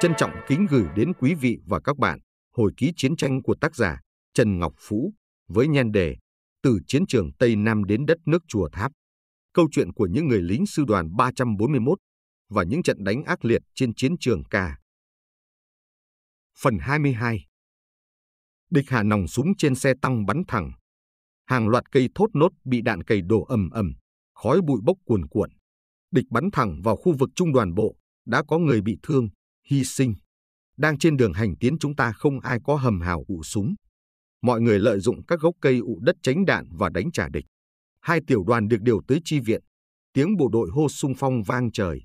Trân trọng kính gửi đến quý vị và các bạn hồi ký chiến tranh của tác giả Trần Ngọc Phú với nhan đề Từ chiến trường Tây Nam đến đất nước Chùa Tháp. Câu chuyện của những người lính sư đoàn 341 và những trận đánh ác liệt trên chiến trường ca. Phần 22 Địch hạ nòng súng trên xe tăng bắn thẳng. Hàng loạt cây thốt nốt bị đạn cày đổ ầm ầm, khói bụi bốc cuồn cuộn. Địch bắn thẳng vào khu vực trung đoàn bộ, đã có người bị thương, hy sinh. Đang trên đường hành tiến chúng ta không ai có hầm hào ụ súng. Mọi người lợi dụng các gốc cây ụ đất tránh đạn và đánh trả địch. Hai tiểu đoàn được điều tới chi viện. Tiếng bộ đội hô sung phong vang trời.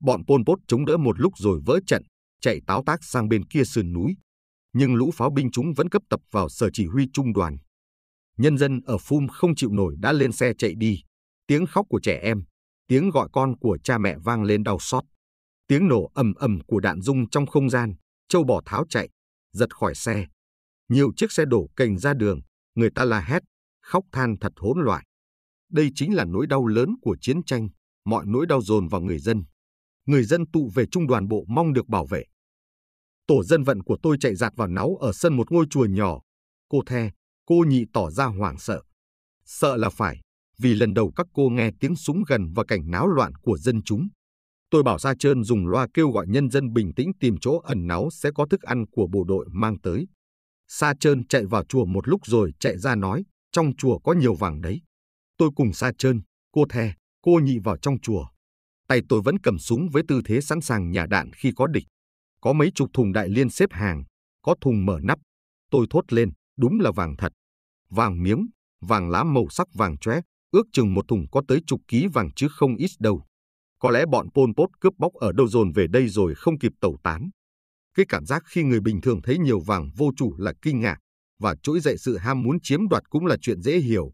Bọn Pol Pot chống đỡ một lúc rồi vỡ trận, chạy táo tác sang bên kia sườn núi. Nhưng lũ pháo binh chúng vẫn cấp tập vào sở chỉ huy trung đoàn. Nhân dân ở Phum không chịu nổi đã lên xe chạy đi. Tiếng khóc của trẻ em, tiếng gọi con của cha mẹ vang lên đau xót. Tiếng nổ ầm ầm của đạn rung trong không gian, châu bò tháo chạy, giật khỏi xe. Nhiều chiếc xe đổ cành ra đường, người ta la hét, khóc than thật hỗn loạn. Đây chính là nỗi đau lớn của chiến tranh, mọi nỗi đau dồn vào người dân. Người dân tụ về trung đoàn bộ mong được bảo vệ. Tổ dân vận của tôi chạy dạt vào náu ở sân một ngôi chùa nhỏ. Cô The, cô nhị tỏ ra hoảng sợ. Sợ là phải, vì lần đầu các cô nghe tiếng súng gần và cảnh náo loạn của dân chúng. Tôi bảo Gia Trơn dùng loa kêu gọi nhân dân bình tĩnh tìm chỗ ẩn náu sẽ có thức ăn của bộ đội mang tới. Sa Trơn chạy vào chùa một lúc rồi chạy ra nói, trong chùa có nhiều vàng đấy. Tôi cùng Sa Trơn, cô The, cô nhị vào trong chùa. Tay tôi vẫn cầm súng với tư thế sẵn sàng nhả đạn khi có địch. Có mấy chục thùng đại liên xếp hàng, có thùng mở nắp. Tôi thốt lên, đúng là vàng thật. Vàng miếng, vàng lá màu sắc vàng chóe, ước chừng một thùng có tới chục ký vàng chứ không ít đâu. Có lẽ bọn Pol Pot cướp bóc ở đâu dồn về đây rồi không kịp tẩu tán. Cái cảm giác khi người bình thường thấy nhiều vàng vô chủ là kinh ngạc, và trỗi dậy sự ham muốn chiếm đoạt cũng là chuyện dễ hiểu.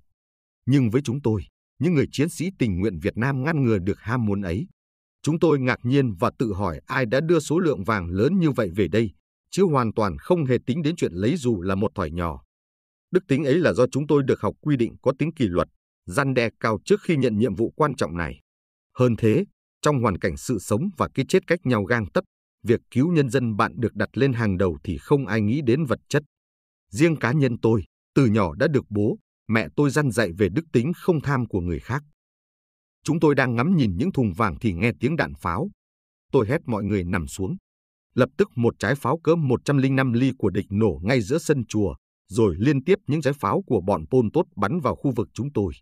Nhưng với chúng tôi, những người chiến sĩ tình nguyện Việt Nam ngăn ngừa được ham muốn ấy. Chúng tôi ngạc nhiên và tự hỏi ai đã đưa số lượng vàng lớn như vậy về đây, chứ hoàn toàn không hề tính đến chuyện lấy dù là một thỏi nhỏ. Đức tính ấy là do chúng tôi được học quy định có tính kỷ luật, gian đe cao trước khi nhận nhiệm vụ quan trọng này. Hơn thế, trong hoàn cảnh sự sống và cái chết cách nhau gang tấc, việc cứu nhân dân bạn được đặt lên hàng đầu thì không ai nghĩ đến vật chất. Riêng cá nhân tôi, từ nhỏ đã được bố, mẹ tôi dăn dạy về đức tính không tham của người khác. Chúng tôi đang ngắm nhìn những thùng vàng thì nghe tiếng đạn pháo. Tôi hét mọi người nằm xuống. Lập tức một trái pháo cỡ 105 ly của địch nổ ngay giữa sân chùa, rồi liên tiếp những trái pháo của bọn Pol tốt bắn vào khu vực chúng tôi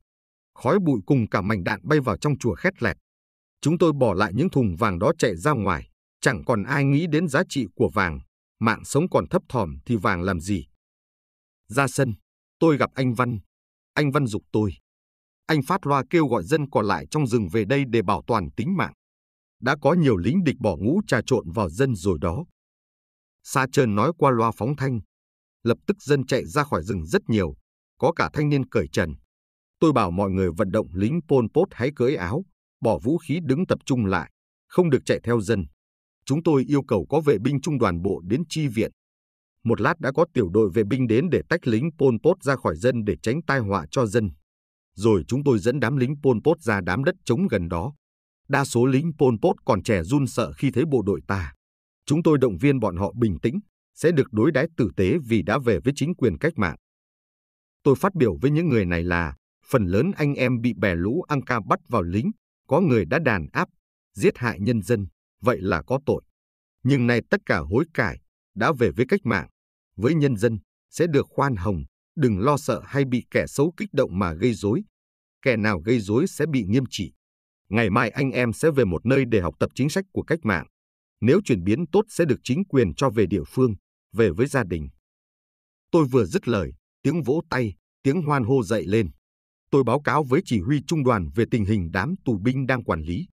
khói bụi cùng cả mảnh đạn bay vào trong chùa khét lẹt. Chúng tôi bỏ lại những thùng vàng đó chạy ra ngoài, chẳng còn ai nghĩ đến giá trị của vàng, mạng sống còn thấp thỏm thì vàng làm gì. Ra sân, tôi gặp anh Văn. Anh Văn dục tôi. Anh phát loa kêu gọi dân còn lại trong rừng về đây để bảo toàn tính mạng. Đã có nhiều lính địch bỏ ngũ trà trộn vào dân rồi đó. Sa trơn nói qua loa phóng thanh. Lập tức dân chạy ra khỏi rừng rất nhiều, có cả thanh niên cởi trần. Tôi bảo mọi người vận động lính Pol Pot hãy cởi áo, bỏ vũ khí đứng tập trung lại, không được chạy theo dân. Chúng tôi yêu cầu có vệ binh trung đoàn bộ đến chi viện. Một lát đã có tiểu đội vệ binh đến để tách lính Pol Pot ra khỏi dân để tránh tai họa cho dân. Rồi chúng tôi dẫn đám lính Pol Pot ra đám đất trống gần đó. Đa số lính Pol Pot còn trẻ run sợ khi thấy bộ đội ta. Chúng tôi động viên bọn họ bình tĩnh, sẽ được đối đãi tử tế vì đã về với chính quyền cách mạng. Tôi phát biểu với những người này là phần lớn anh em bị bè lũ Anka bắt vào lính, có người đã đàn áp, giết hại nhân dân, vậy là có tội. Nhưng nay tất cả hối cải, đã về với cách mạng, với nhân dân, sẽ được khoan hồng, đừng lo sợ hay bị kẻ xấu kích động mà gây rối. Kẻ nào gây rối sẽ bị nghiêm trị. Ngày mai anh em sẽ về một nơi để học tập chính sách của cách mạng. Nếu chuyển biến tốt sẽ được chính quyền cho về địa phương, về với gia đình. Tôi vừa dứt lời, tiếng vỗ tay, tiếng hoan hô dậy lên tôi báo cáo với chỉ huy trung đoàn về tình hình đám tù binh đang quản lý.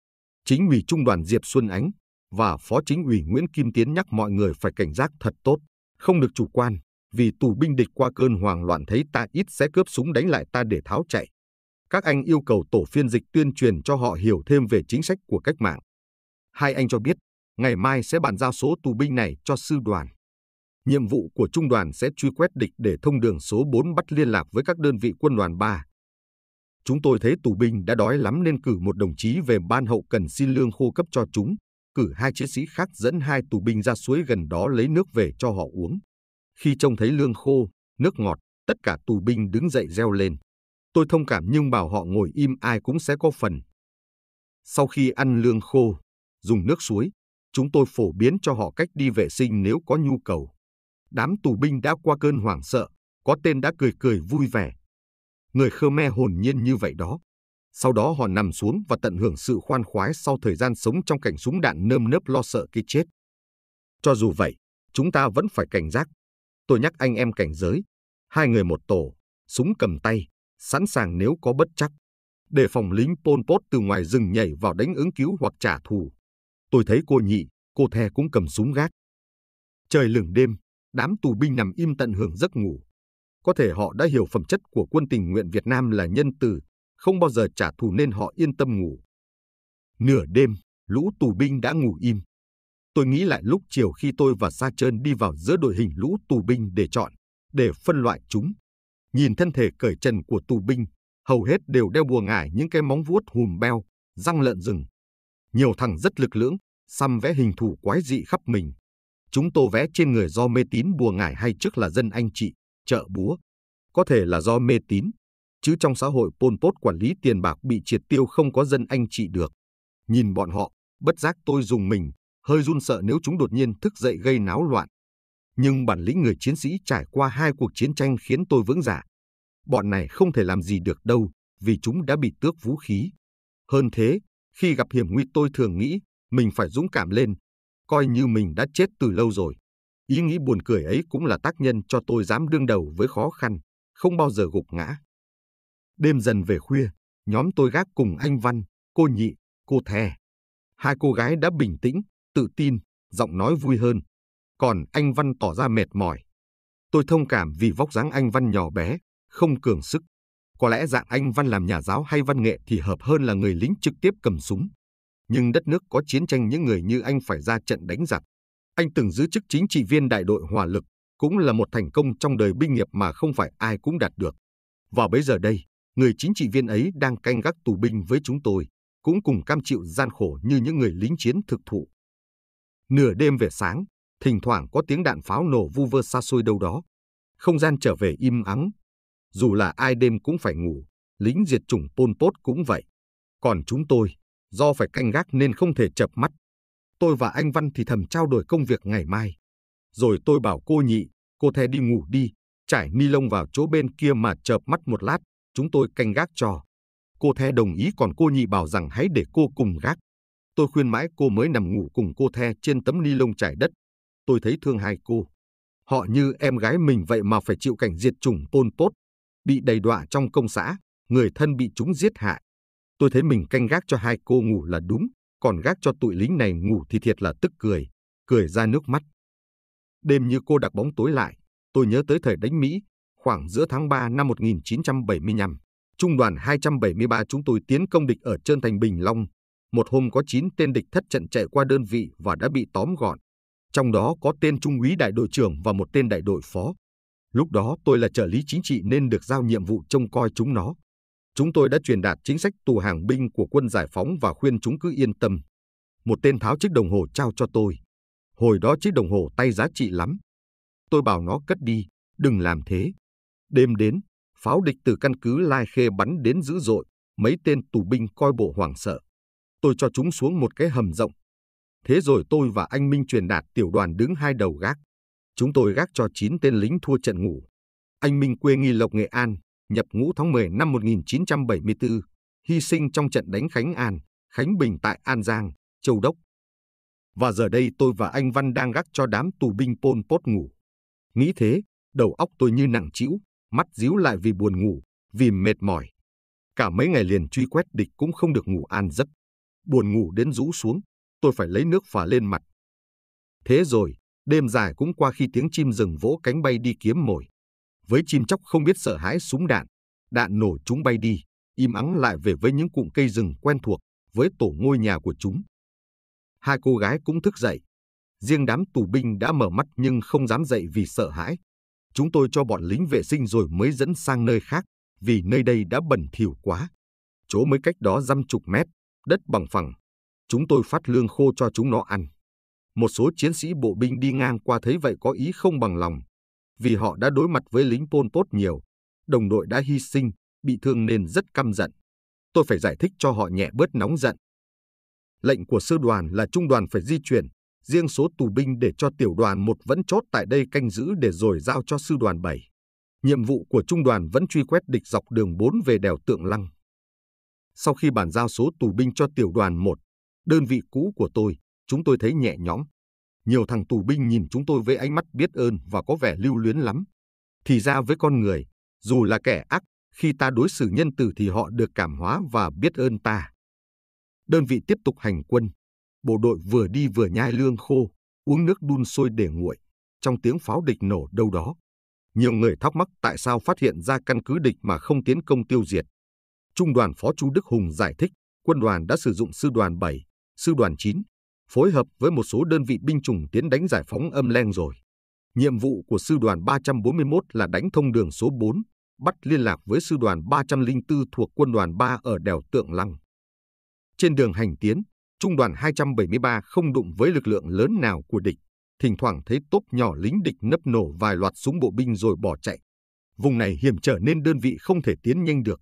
Chính ủy trung đoàn Diệp Xuân Ánh và phó chính ủy Nguyễn Kim Tiến nhắc mọi người phải cảnh giác thật tốt, không được chủ quan, vì tù binh địch qua cơn hoảng loạn thấy ta ít sẽ cướp súng đánh lại ta để tháo chạy. Các anh yêu cầu tổ phiên dịch tuyên truyền cho họ hiểu thêm về chính sách của cách mạng. Hai anh cho biết, ngày mai sẽ bàn giao số tù binh này cho sư đoàn. Nhiệm vụ của trung đoàn sẽ truy quét địch để thông đường số 4 bắt liên lạc với các đơn vị quân đoàn 3, Chúng tôi thấy tù binh đã đói lắm nên cử một đồng chí về ban hậu cần xin lương khô cấp cho chúng, cử hai chiến sĩ khác dẫn hai tù binh ra suối gần đó lấy nước về cho họ uống. Khi trông thấy lương khô, nước ngọt, tất cả tù binh đứng dậy reo lên. Tôi thông cảm nhưng bảo họ ngồi im ai cũng sẽ có phần. Sau khi ăn lương khô, dùng nước suối, chúng tôi phổ biến cho họ cách đi vệ sinh nếu có nhu cầu. Đám tù binh đã qua cơn hoảng sợ, có tên đã cười cười vui vẻ, người Khmer hồn nhiên như vậy đó. Sau đó họ nằm xuống và tận hưởng sự khoan khoái sau thời gian sống trong cảnh súng đạn nơm nớp lo sợ cái chết. Cho dù vậy, chúng ta vẫn phải cảnh giác. Tôi nhắc anh em cảnh giới, hai người một tổ, súng cầm tay, sẵn sàng nếu có bất chắc. Để phòng lính Pol Pot từ ngoài rừng nhảy vào đánh ứng cứu hoặc trả thù. Tôi thấy cô nhị, cô the cũng cầm súng gác. Trời lửng đêm, đám tù binh nằm im tận hưởng giấc ngủ. Có thể họ đã hiểu phẩm chất của quân tình nguyện Việt Nam là nhân từ, không bao giờ trả thù nên họ yên tâm ngủ. Nửa đêm, lũ tù binh đã ngủ im. Tôi nghĩ lại lúc chiều khi tôi và Sa Trơn đi vào giữa đội hình lũ tù binh để chọn, để phân loại chúng. Nhìn thân thể cởi trần của tù binh, hầu hết đều đeo bùa ngải những cái móng vuốt hùm beo, răng lợn rừng. Nhiều thằng rất lực lưỡng, xăm vẽ hình thù quái dị khắp mình. Chúng tô vẽ trên người do mê tín bùa ngải hay trước là dân anh chị chợ búa, có thể là do mê tín, chứ trong xã hội Pol Pot quản lý tiền bạc bị triệt tiêu không có dân anh chị được. Nhìn bọn họ, bất giác tôi dùng mình, hơi run sợ nếu chúng đột nhiên thức dậy gây náo loạn. Nhưng bản lĩnh người chiến sĩ trải qua hai cuộc chiến tranh khiến tôi vững dạ. Bọn này không thể làm gì được đâu, vì chúng đã bị tước vũ khí. Hơn thế, khi gặp hiểm nguy tôi thường nghĩ, mình phải dũng cảm lên, coi như mình đã chết từ lâu rồi. Ý nghĩ buồn cười ấy cũng là tác nhân cho tôi dám đương đầu với khó khăn, không bao giờ gục ngã. Đêm dần về khuya, nhóm tôi gác cùng anh Văn, cô Nhị, cô Thè. Hai cô gái đã bình tĩnh, tự tin, giọng nói vui hơn. Còn anh Văn tỏ ra mệt mỏi. Tôi thông cảm vì vóc dáng anh Văn nhỏ bé, không cường sức. Có lẽ dạng anh Văn làm nhà giáo hay văn nghệ thì hợp hơn là người lính trực tiếp cầm súng. Nhưng đất nước có chiến tranh những người như anh phải ra trận đánh giặc, anh từng giữ chức chính trị viên đại đội hỏa lực, cũng là một thành công trong đời binh nghiệp mà không phải ai cũng đạt được. Và bây giờ đây, người chính trị viên ấy đang canh gác tù binh với chúng tôi, cũng cùng cam chịu gian khổ như những người lính chiến thực thụ. Nửa đêm về sáng, thỉnh thoảng có tiếng đạn pháo nổ vu vơ xa xôi đâu đó. Không gian trở về im ắng. Dù là ai đêm cũng phải ngủ, lính diệt chủng Pol Pot cũng vậy. Còn chúng tôi, do phải canh gác nên không thể chập mắt, tôi và anh Văn thì thầm trao đổi công việc ngày mai. Rồi tôi bảo cô nhị, cô the đi ngủ đi, trải ni lông vào chỗ bên kia mà chợp mắt một lát, chúng tôi canh gác cho. Cô the đồng ý còn cô nhị bảo rằng hãy để cô cùng gác. Tôi khuyên mãi cô mới nằm ngủ cùng cô the trên tấm ni lông trải đất. Tôi thấy thương hai cô. Họ như em gái mình vậy mà phải chịu cảnh diệt chủng Pol Pot, bị đầy đọa trong công xã, người thân bị chúng giết hại. Tôi thấy mình canh gác cho hai cô ngủ là đúng còn gác cho tụi lính này ngủ thì thiệt là tức cười, cười ra nước mắt. Đêm như cô đặc bóng tối lại, tôi nhớ tới thời đánh Mỹ, khoảng giữa tháng 3 năm 1975. Trung đoàn 273 chúng tôi tiến công địch ở Trơn Thành Bình Long. Một hôm có 9 tên địch thất trận chạy qua đơn vị và đã bị tóm gọn. Trong đó có tên trung úy đại đội trưởng và một tên đại đội phó. Lúc đó tôi là trợ lý chính trị nên được giao nhiệm vụ trông coi chúng nó chúng tôi đã truyền đạt chính sách tù hàng binh của quân giải phóng và khuyên chúng cứ yên tâm. Một tên tháo chiếc đồng hồ trao cho tôi. Hồi đó chiếc đồng hồ tay giá trị lắm. Tôi bảo nó cất đi, đừng làm thế. Đêm đến, pháo địch từ căn cứ Lai Khê bắn đến dữ dội, mấy tên tù binh coi bộ hoảng sợ. Tôi cho chúng xuống một cái hầm rộng. Thế rồi tôi và anh Minh truyền đạt tiểu đoàn đứng hai đầu gác. Chúng tôi gác cho 9 tên lính thua trận ngủ. Anh Minh quê nghi lộc Nghệ An, nhập ngũ tháng 10 năm 1974, hy sinh trong trận đánh Khánh An, Khánh Bình tại An Giang, Châu Đốc. Và giờ đây tôi và anh Văn đang gác cho đám tù binh Pol Pot ngủ. Nghĩ thế, đầu óc tôi như nặng trĩu, mắt díu lại vì buồn ngủ, vì mệt mỏi. Cả mấy ngày liền truy quét địch cũng không được ngủ an giấc. Buồn ngủ đến rũ xuống, tôi phải lấy nước phả lên mặt. Thế rồi, đêm dài cũng qua khi tiếng chim rừng vỗ cánh bay đi kiếm mồi với chim chóc không biết sợ hãi súng đạn, đạn nổ chúng bay đi, im ắng lại về với những cụm cây rừng quen thuộc, với tổ ngôi nhà của chúng. Hai cô gái cũng thức dậy. Riêng đám tù binh đã mở mắt nhưng không dám dậy vì sợ hãi. Chúng tôi cho bọn lính vệ sinh rồi mới dẫn sang nơi khác, vì nơi đây đã bẩn thỉu quá. Chỗ mới cách đó dăm chục mét, đất bằng phẳng. Chúng tôi phát lương khô cho chúng nó ăn. Một số chiến sĩ bộ binh đi ngang qua thấy vậy có ý không bằng lòng, vì họ đã đối mặt với lính Pol Pot nhiều, đồng đội đã hy sinh, bị thương nên rất căm giận. Tôi phải giải thích cho họ nhẹ bớt nóng giận. Lệnh của sư đoàn là trung đoàn phải di chuyển, riêng số tù binh để cho tiểu đoàn một vẫn chốt tại đây canh giữ để rồi giao cho sư đoàn 7. Nhiệm vụ của trung đoàn vẫn truy quét địch dọc đường 4 về đèo Tượng Lăng. Sau khi bàn giao số tù binh cho tiểu đoàn 1, đơn vị cũ của tôi, chúng tôi thấy nhẹ nhõm nhiều thằng tù binh nhìn chúng tôi với ánh mắt biết ơn và có vẻ lưu luyến lắm. Thì ra với con người, dù là kẻ ác, khi ta đối xử nhân từ thì họ được cảm hóa và biết ơn ta. Đơn vị tiếp tục hành quân. Bộ đội vừa đi vừa nhai lương khô, uống nước đun sôi để nguội, trong tiếng pháo địch nổ đâu đó. Nhiều người thắc mắc tại sao phát hiện ra căn cứ địch mà không tiến công tiêu diệt. Trung đoàn Phó Chu Đức Hùng giải thích, quân đoàn đã sử dụng sư đoàn 7, sư đoàn 9, phối hợp với một số đơn vị binh chủng tiến đánh giải phóng âm len rồi. Nhiệm vụ của sư đoàn 341 là đánh thông đường số 4, bắt liên lạc với sư đoàn 304 thuộc quân đoàn 3 ở đèo Tượng Lăng. Trên đường hành tiến, trung đoàn 273 không đụng với lực lượng lớn nào của địch, thỉnh thoảng thấy tốp nhỏ lính địch nấp nổ vài loạt súng bộ binh rồi bỏ chạy. Vùng này hiểm trở nên đơn vị không thể tiến nhanh được.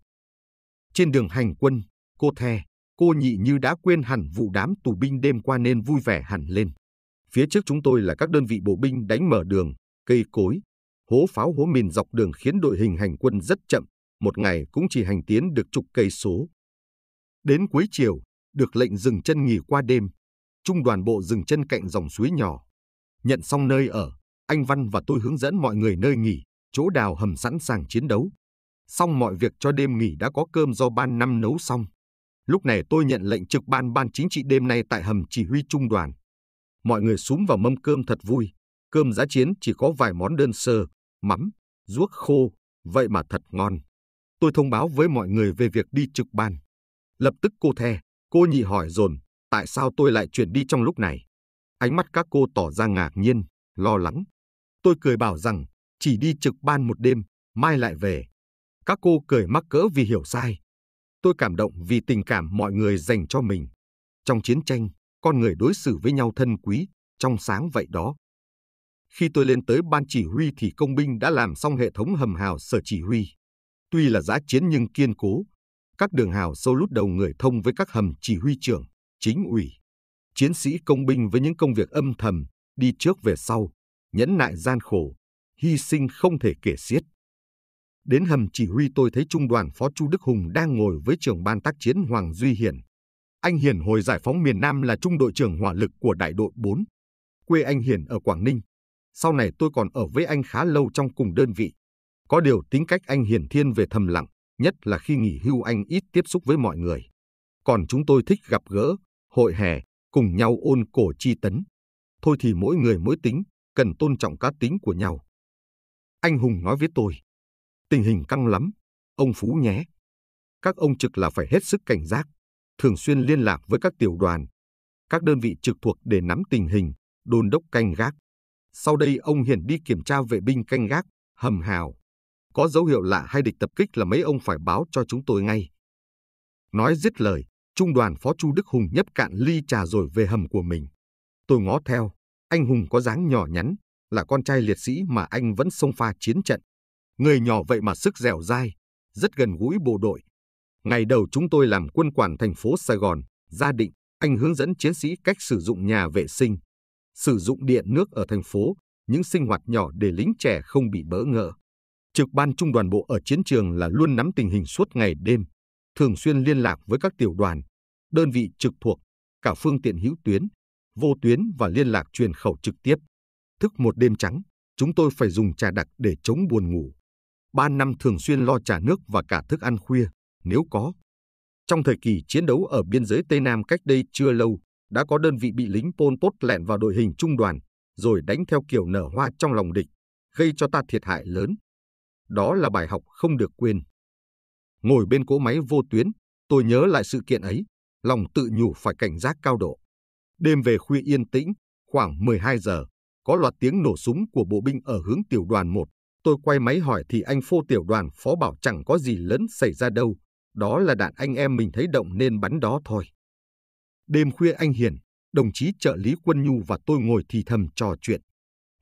Trên đường hành quân, Cô The, cô nhị như đã quên hẳn vụ đám tù binh đêm qua nên vui vẻ hẳn lên. Phía trước chúng tôi là các đơn vị bộ binh đánh mở đường, cây cối, hố pháo hố mìn dọc đường khiến đội hình hành quân rất chậm, một ngày cũng chỉ hành tiến được chục cây số. Đến cuối chiều, được lệnh dừng chân nghỉ qua đêm, trung đoàn bộ dừng chân cạnh dòng suối nhỏ. Nhận xong nơi ở, anh Văn và tôi hướng dẫn mọi người nơi nghỉ, chỗ đào hầm sẵn sàng chiến đấu. Xong mọi việc cho đêm nghỉ đã có cơm do ban năm nấu xong. Lúc này tôi nhận lệnh trực ban ban chính trị đêm nay tại hầm chỉ huy trung đoàn. Mọi người súng vào mâm cơm thật vui. Cơm giá chiến chỉ có vài món đơn sơ, mắm, ruốc khô, vậy mà thật ngon. Tôi thông báo với mọi người về việc đi trực ban. Lập tức cô The, cô nhị hỏi dồn, tại sao tôi lại chuyển đi trong lúc này? Ánh mắt các cô tỏ ra ngạc nhiên, lo lắng. Tôi cười bảo rằng, chỉ đi trực ban một đêm, mai lại về. Các cô cười mắc cỡ vì hiểu sai. Tôi cảm động vì tình cảm mọi người dành cho mình. Trong chiến tranh, con người đối xử với nhau thân quý, trong sáng vậy đó. Khi tôi lên tới ban chỉ huy thì công binh đã làm xong hệ thống hầm hào sở chỉ huy. Tuy là giã chiến nhưng kiên cố, các đường hào sâu lút đầu người thông với các hầm chỉ huy trưởng, chính ủy. Chiến sĩ công binh với những công việc âm thầm, đi trước về sau, nhẫn nại gian khổ, hy sinh không thể kể xiết. Đến hầm chỉ huy tôi thấy trung đoàn phó Chu Đức Hùng đang ngồi với trưởng ban tác chiến Hoàng Duy Hiển. Anh Hiển hồi giải phóng miền Nam là trung đội trưởng hỏa lực của đại đội 4. Quê anh Hiển ở Quảng Ninh. Sau này tôi còn ở với anh khá lâu trong cùng đơn vị. Có điều tính cách anh Hiển thiên về thầm lặng, nhất là khi nghỉ hưu anh ít tiếp xúc với mọi người. Còn chúng tôi thích gặp gỡ, hội hè, cùng nhau ôn cổ chi tấn. Thôi thì mỗi người mỗi tính, cần tôn trọng cá tính của nhau. Anh Hùng nói với tôi, Tình hình căng lắm, ông Phú nhé. Các ông trực là phải hết sức cảnh giác, thường xuyên liên lạc với các tiểu đoàn, các đơn vị trực thuộc để nắm tình hình, đôn đốc canh gác. Sau đây ông Hiển đi kiểm tra vệ binh canh gác, hầm hào. Có dấu hiệu lạ hay địch tập kích là mấy ông phải báo cho chúng tôi ngay. Nói dứt lời, trung đoàn phó Chu Đức Hùng nhấp cạn ly trà rồi về hầm của mình. Tôi ngó theo, anh Hùng có dáng nhỏ nhắn, là con trai liệt sĩ mà anh vẫn xông pha chiến trận. Người nhỏ vậy mà sức dẻo dai, rất gần gũi bộ đội. Ngày đầu chúng tôi làm quân quản thành phố Sài Gòn, gia định, anh hướng dẫn chiến sĩ cách sử dụng nhà vệ sinh, sử dụng điện nước ở thành phố, những sinh hoạt nhỏ để lính trẻ không bị bỡ ngỡ. Trực ban trung đoàn bộ ở chiến trường là luôn nắm tình hình suốt ngày đêm, thường xuyên liên lạc với các tiểu đoàn, đơn vị trực thuộc, cả phương tiện hữu tuyến, vô tuyến và liên lạc truyền khẩu trực tiếp. Thức một đêm trắng, chúng tôi phải dùng trà đặc để chống buồn ngủ ba năm thường xuyên lo trả nước và cả thức ăn khuya, nếu có. Trong thời kỳ chiến đấu ở biên giới Tây Nam cách đây chưa lâu, đã có đơn vị bị lính Pol Pot lẻn vào đội hình trung đoàn, rồi đánh theo kiểu nở hoa trong lòng địch, gây cho ta thiệt hại lớn. Đó là bài học không được quên. Ngồi bên cỗ máy vô tuyến, tôi nhớ lại sự kiện ấy, lòng tự nhủ phải cảnh giác cao độ. Đêm về khuya yên tĩnh, khoảng 12 giờ, có loạt tiếng nổ súng của bộ binh ở hướng tiểu đoàn 1, Tôi quay máy hỏi thì anh phô tiểu đoàn phó bảo chẳng có gì lớn xảy ra đâu, đó là đạn anh em mình thấy động nên bắn đó thôi. Đêm khuya anh Hiền, đồng chí trợ lý quân nhu và tôi ngồi thì thầm trò chuyện.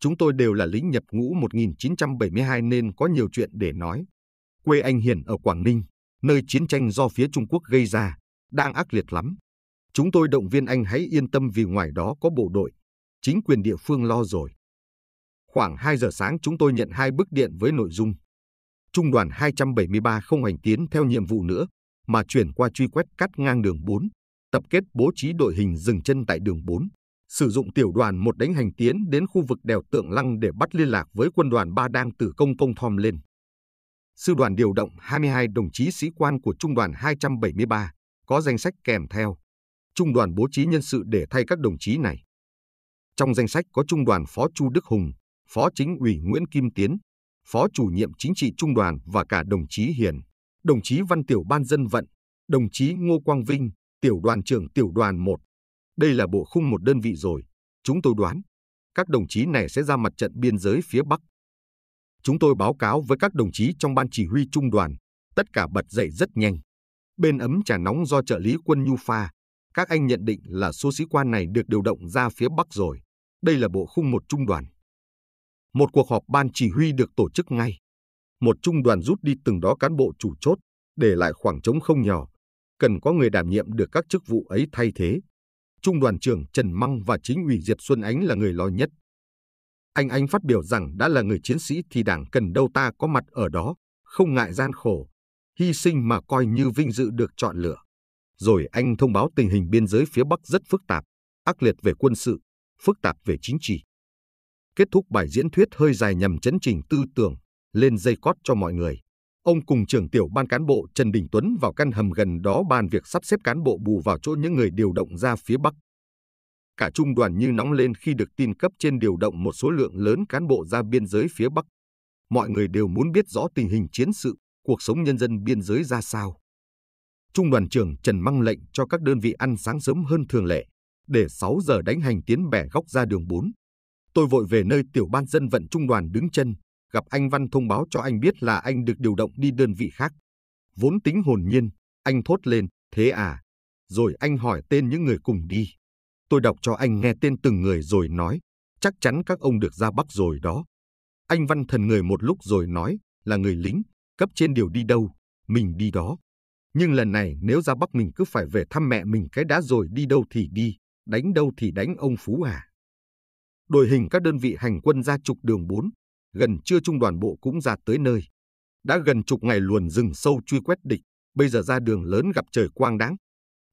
Chúng tôi đều là lính nhập ngũ 1972 nên có nhiều chuyện để nói. Quê anh Hiền ở Quảng Ninh, nơi chiến tranh do phía Trung Quốc gây ra, đang ác liệt lắm. Chúng tôi động viên anh hãy yên tâm vì ngoài đó có bộ đội, chính quyền địa phương lo rồi. Khoảng 2 giờ sáng chúng tôi nhận hai bức điện với nội dung Trung đoàn 273 không hành tiến theo nhiệm vụ nữa mà chuyển qua truy quét cắt ngang đường 4, tập kết bố trí đội hình dừng chân tại đường 4, sử dụng tiểu đoàn một đánh hành tiến đến khu vực đèo Tượng Lăng để bắt liên lạc với quân đoàn 3 đang tử công công thom lên. Sư đoàn điều động 22 đồng chí sĩ quan của trung đoàn 273, có danh sách kèm theo. Trung đoàn bố trí nhân sự để thay các đồng chí này. Trong danh sách có trung đoàn phó Chu Đức Hùng, Phó Chính ủy Nguyễn Kim Tiến, Phó chủ nhiệm chính trị trung đoàn và cả đồng chí Hiền, đồng chí Văn Tiểu Ban Dân Vận, đồng chí Ngô Quang Vinh, tiểu đoàn trưởng tiểu đoàn 1. Đây là bộ khung một đơn vị rồi. Chúng tôi đoán, các đồng chí này sẽ ra mặt trận biên giới phía Bắc. Chúng tôi báo cáo với các đồng chí trong ban chỉ huy trung đoàn, tất cả bật dậy rất nhanh. Bên ấm trà nóng do trợ lý quân Nhu pha, các anh nhận định là số sĩ quan này được điều động ra phía Bắc rồi. Đây là bộ khung một trung đoàn. Một cuộc họp ban chỉ huy được tổ chức ngay. Một trung đoàn rút đi từng đó cán bộ chủ chốt, để lại khoảng trống không nhỏ, cần có người đảm nhiệm được các chức vụ ấy thay thế. Trung đoàn trưởng Trần Măng và chính ủy Diệp Xuân Ánh là người lo nhất. Anh Ánh phát biểu rằng đã là người chiến sĩ thì đảng cần đâu ta có mặt ở đó, không ngại gian khổ, hy sinh mà coi như vinh dự được chọn lựa. Rồi anh thông báo tình hình biên giới phía Bắc rất phức tạp, ác liệt về quân sự, phức tạp về chính trị. Kết thúc bài diễn thuyết hơi dài nhằm chấn chỉnh tư tưởng, lên dây cót cho mọi người. Ông cùng trưởng tiểu ban cán bộ Trần Đình Tuấn vào căn hầm gần đó bàn việc sắp xếp cán bộ bù vào chỗ những người điều động ra phía Bắc. Cả trung đoàn như nóng lên khi được tin cấp trên điều động một số lượng lớn cán bộ ra biên giới phía Bắc. Mọi người đều muốn biết rõ tình hình chiến sự, cuộc sống nhân dân biên giới ra sao. Trung đoàn trưởng Trần Măng lệnh cho các đơn vị ăn sáng sớm hơn thường lệ, để 6 giờ đánh hành tiến bẻ góc ra đường 4. Tôi vội về nơi tiểu ban dân vận trung đoàn đứng chân, gặp anh Văn thông báo cho anh biết là anh được điều động đi đơn vị khác. Vốn tính hồn nhiên, anh thốt lên, thế à? Rồi anh hỏi tên những người cùng đi. Tôi đọc cho anh nghe tên từng người rồi nói, chắc chắn các ông được ra Bắc rồi đó. Anh Văn thần người một lúc rồi nói, là người lính, cấp trên điều đi đâu, mình đi đó. Nhưng lần này nếu ra Bắc mình cứ phải về thăm mẹ mình cái đã rồi đi đâu thì đi, đánh đâu thì đánh ông Phú à đội hình các đơn vị hành quân ra trục đường 4, gần trưa trung đoàn bộ cũng ra tới nơi. Đã gần chục ngày luồn rừng sâu truy quét địch, bây giờ ra đường lớn gặp trời quang đáng.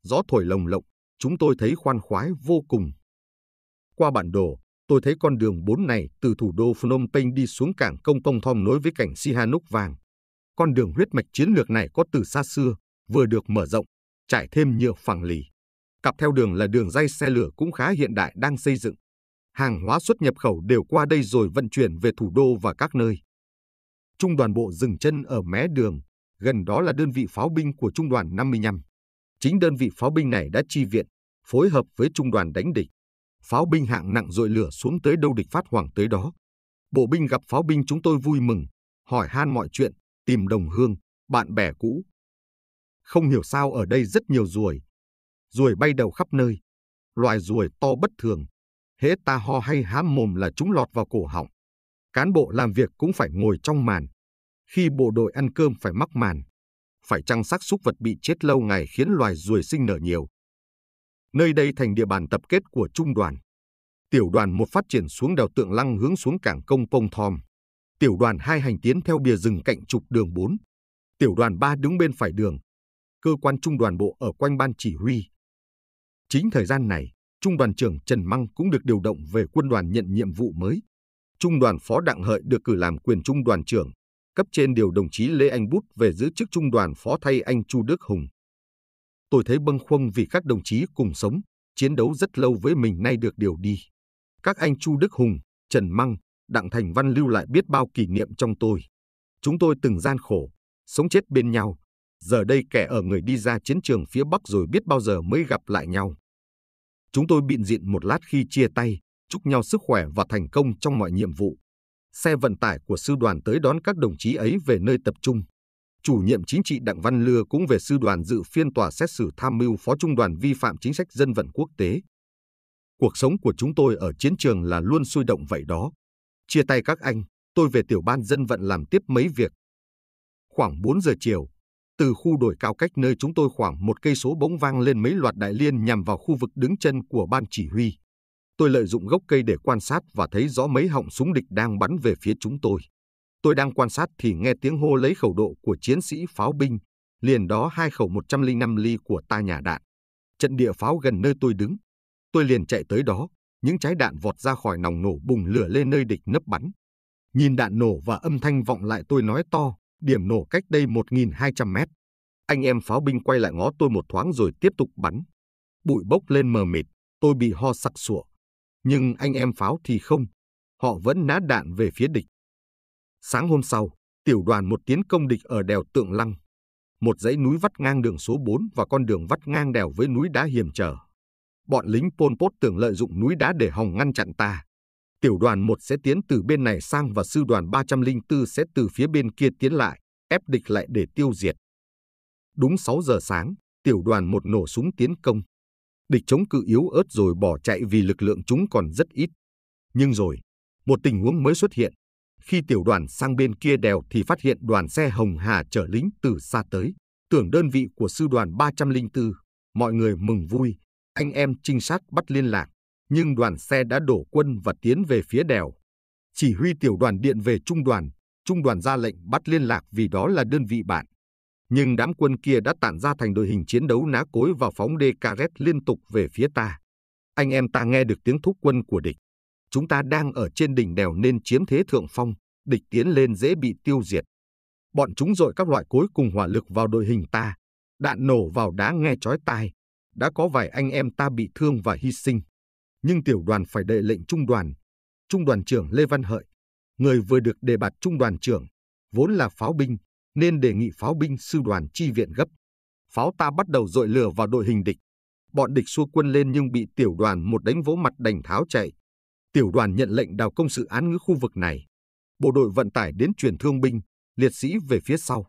Gió thổi lồng lộng, chúng tôi thấy khoan khoái vô cùng. Qua bản đồ, tôi thấy con đường 4 này từ thủ đô Phnom Penh đi xuống cảng Công Tông Thom nối với cảnh Sihanouk Vàng. Con đường huyết mạch chiến lược này có từ xa xưa, vừa được mở rộng, trải thêm nhiều phẳng lì. Cặp theo đường là đường dây xe lửa cũng khá hiện đại đang xây dựng hàng hóa xuất nhập khẩu đều qua đây rồi vận chuyển về thủ đô và các nơi. Trung đoàn bộ dừng chân ở mé đường, gần đó là đơn vị pháo binh của Trung đoàn 55. Chính đơn vị pháo binh này đã chi viện, phối hợp với Trung đoàn đánh địch. Pháo binh hạng nặng dội lửa xuống tới đâu địch phát hoảng tới đó. Bộ binh gặp pháo binh chúng tôi vui mừng, hỏi han mọi chuyện, tìm đồng hương, bạn bè cũ. Không hiểu sao ở đây rất nhiều ruồi. Ruồi bay đầu khắp nơi. Loài ruồi to bất thường, hễ ta ho hay há mồm là chúng lọt vào cổ họng. Cán bộ làm việc cũng phải ngồi trong màn. Khi bộ đội ăn cơm phải mắc màn. Phải chăng xác súc vật bị chết lâu ngày khiến loài ruồi sinh nở nhiều. Nơi đây thành địa bàn tập kết của trung đoàn. Tiểu đoàn một phát triển xuống đèo Tượng Lăng hướng xuống cảng Công Pông Thom. Tiểu đoàn 2 hành tiến theo bìa rừng cạnh trục đường 4. Tiểu đoàn 3 đứng bên phải đường. Cơ quan trung đoàn bộ ở quanh ban chỉ huy. Chính thời gian này, Trung đoàn trưởng Trần Măng cũng được điều động về quân đoàn nhận nhiệm vụ mới. Trung đoàn phó Đặng Hợi được cử làm quyền trung đoàn trưởng, cấp trên điều đồng chí Lê Anh Bút về giữ chức trung đoàn phó thay anh Chu Đức Hùng. Tôi thấy bâng khuâng vì các đồng chí cùng sống, chiến đấu rất lâu với mình nay được điều đi. Các anh Chu Đức Hùng, Trần Măng, Đặng Thành Văn lưu lại biết bao kỷ niệm trong tôi. Chúng tôi từng gian khổ, sống chết bên nhau. Giờ đây kẻ ở người đi ra chiến trường phía Bắc rồi biết bao giờ mới gặp lại nhau. Chúng tôi bịn diện một lát khi chia tay, chúc nhau sức khỏe và thành công trong mọi nhiệm vụ. Xe vận tải của sư đoàn tới đón các đồng chí ấy về nơi tập trung. Chủ nhiệm chính trị Đặng Văn Lưa cũng về sư đoàn dự phiên tòa xét xử tham mưu phó trung đoàn vi phạm chính sách dân vận quốc tế. Cuộc sống của chúng tôi ở chiến trường là luôn sôi động vậy đó. Chia tay các anh, tôi về tiểu ban dân vận làm tiếp mấy việc. Khoảng 4 giờ chiều, từ khu đồi cao cách nơi chúng tôi khoảng một cây số bỗng vang lên mấy loạt đại liên nhằm vào khu vực đứng chân của ban chỉ huy. Tôi lợi dụng gốc cây để quan sát và thấy rõ mấy họng súng địch đang bắn về phía chúng tôi. Tôi đang quan sát thì nghe tiếng hô lấy khẩu độ của chiến sĩ pháo binh, liền đó hai khẩu 105 ly của ta nhà đạn. Trận địa pháo gần nơi tôi đứng. Tôi liền chạy tới đó, những trái đạn vọt ra khỏi nòng nổ bùng lửa lên nơi địch nấp bắn. Nhìn đạn nổ và âm thanh vọng lại tôi nói to, điểm nổ cách đây 1.200 mét. Anh em pháo binh quay lại ngó tôi một thoáng rồi tiếp tục bắn. Bụi bốc lên mờ mịt, tôi bị ho sặc sụa. Nhưng anh em pháo thì không, họ vẫn ná đạn về phía địch. Sáng hôm sau, tiểu đoàn một tiến công địch ở đèo Tượng Lăng. Một dãy núi vắt ngang đường số 4 và con đường vắt ngang đèo với núi đá hiểm trở. Bọn lính Pol Pot tưởng lợi dụng núi đá để hòng ngăn chặn ta tiểu đoàn 1 sẽ tiến từ bên này sang và sư đoàn 304 sẽ từ phía bên kia tiến lại, ép địch lại để tiêu diệt. Đúng 6 giờ sáng, tiểu đoàn 1 nổ súng tiến công. Địch chống cự yếu ớt rồi bỏ chạy vì lực lượng chúng còn rất ít. Nhưng rồi, một tình huống mới xuất hiện. Khi tiểu đoàn sang bên kia đèo thì phát hiện đoàn xe Hồng Hà chở lính từ xa tới, tưởng đơn vị của sư đoàn 304. Mọi người mừng vui, anh em trinh sát bắt liên lạc nhưng đoàn xe đã đổ quân và tiến về phía đèo. Chỉ huy tiểu đoàn điện về trung đoàn, trung đoàn ra lệnh bắt liên lạc vì đó là đơn vị bạn. Nhưng đám quân kia đã tản ra thành đội hình chiến đấu ná cối và phóng đê Caret liên tục về phía ta. Anh em ta nghe được tiếng thúc quân của địch. Chúng ta đang ở trên đỉnh đèo nên chiếm thế thượng phong, địch tiến lên dễ bị tiêu diệt. Bọn chúng dội các loại cối cùng hỏa lực vào đội hình ta. Đạn nổ vào đá nghe chói tai. Đã có vài anh em ta bị thương và hy sinh nhưng tiểu đoàn phải đệ lệnh trung đoàn. Trung đoàn trưởng Lê Văn Hợi, người vừa được đề bạt trung đoàn trưởng, vốn là pháo binh, nên đề nghị pháo binh sư đoàn chi viện gấp. Pháo ta bắt đầu dội lửa vào đội hình địch. Bọn địch xua quân lên nhưng bị tiểu đoàn một đánh vỗ mặt đành tháo chạy. Tiểu đoàn nhận lệnh đào công sự án ngữ khu vực này. Bộ đội vận tải đến truyền thương binh, liệt sĩ về phía sau.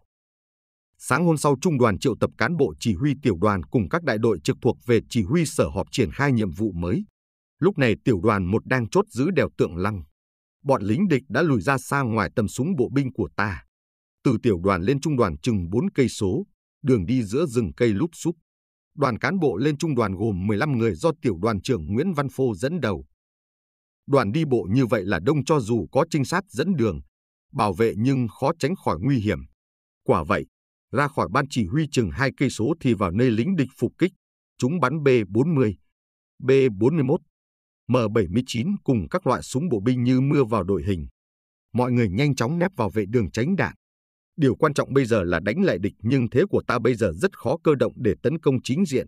Sáng hôm sau trung đoàn triệu tập cán bộ chỉ huy tiểu đoàn cùng các đại đội trực thuộc về chỉ huy sở họp triển khai nhiệm vụ mới. Lúc này tiểu đoàn một đang chốt giữ đèo tượng lăng. Bọn lính địch đã lùi ra xa ngoài tầm súng bộ binh của ta. Từ tiểu đoàn lên trung đoàn chừng 4 cây số, đường đi giữa rừng cây lúp xúp. Đoàn cán bộ lên trung đoàn gồm 15 người do tiểu đoàn trưởng Nguyễn Văn Phô dẫn đầu. Đoàn đi bộ như vậy là đông cho dù có trinh sát dẫn đường, bảo vệ nhưng khó tránh khỏi nguy hiểm. Quả vậy, ra khỏi ban chỉ huy chừng hai cây số thì vào nơi lính địch phục kích, chúng bắn B40, B41 M79 cùng các loại súng bộ binh như mưa vào đội hình. Mọi người nhanh chóng nép vào vệ đường tránh đạn. Điều quan trọng bây giờ là đánh lại địch nhưng thế của ta bây giờ rất khó cơ động để tấn công chính diện.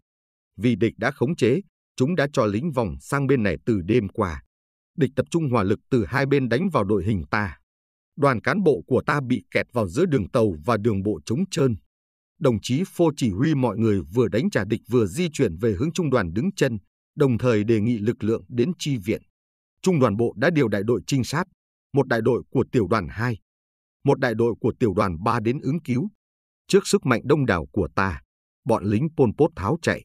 Vì địch đã khống chế, chúng đã cho lính vòng sang bên này từ đêm qua. Địch tập trung hỏa lực từ hai bên đánh vào đội hình ta. Đoàn cán bộ của ta bị kẹt vào giữa đường tàu và đường bộ chống trơn. Đồng chí Phô chỉ huy mọi người vừa đánh trả địch vừa di chuyển về hướng trung đoàn đứng chân, đồng thời đề nghị lực lượng đến chi viện. Trung đoàn bộ đã điều đại đội trinh sát, một đại đội của tiểu đoàn 2, một đại đội của tiểu đoàn 3 đến ứng cứu. Trước sức mạnh đông đảo của ta, bọn lính Pol Pot tháo chạy.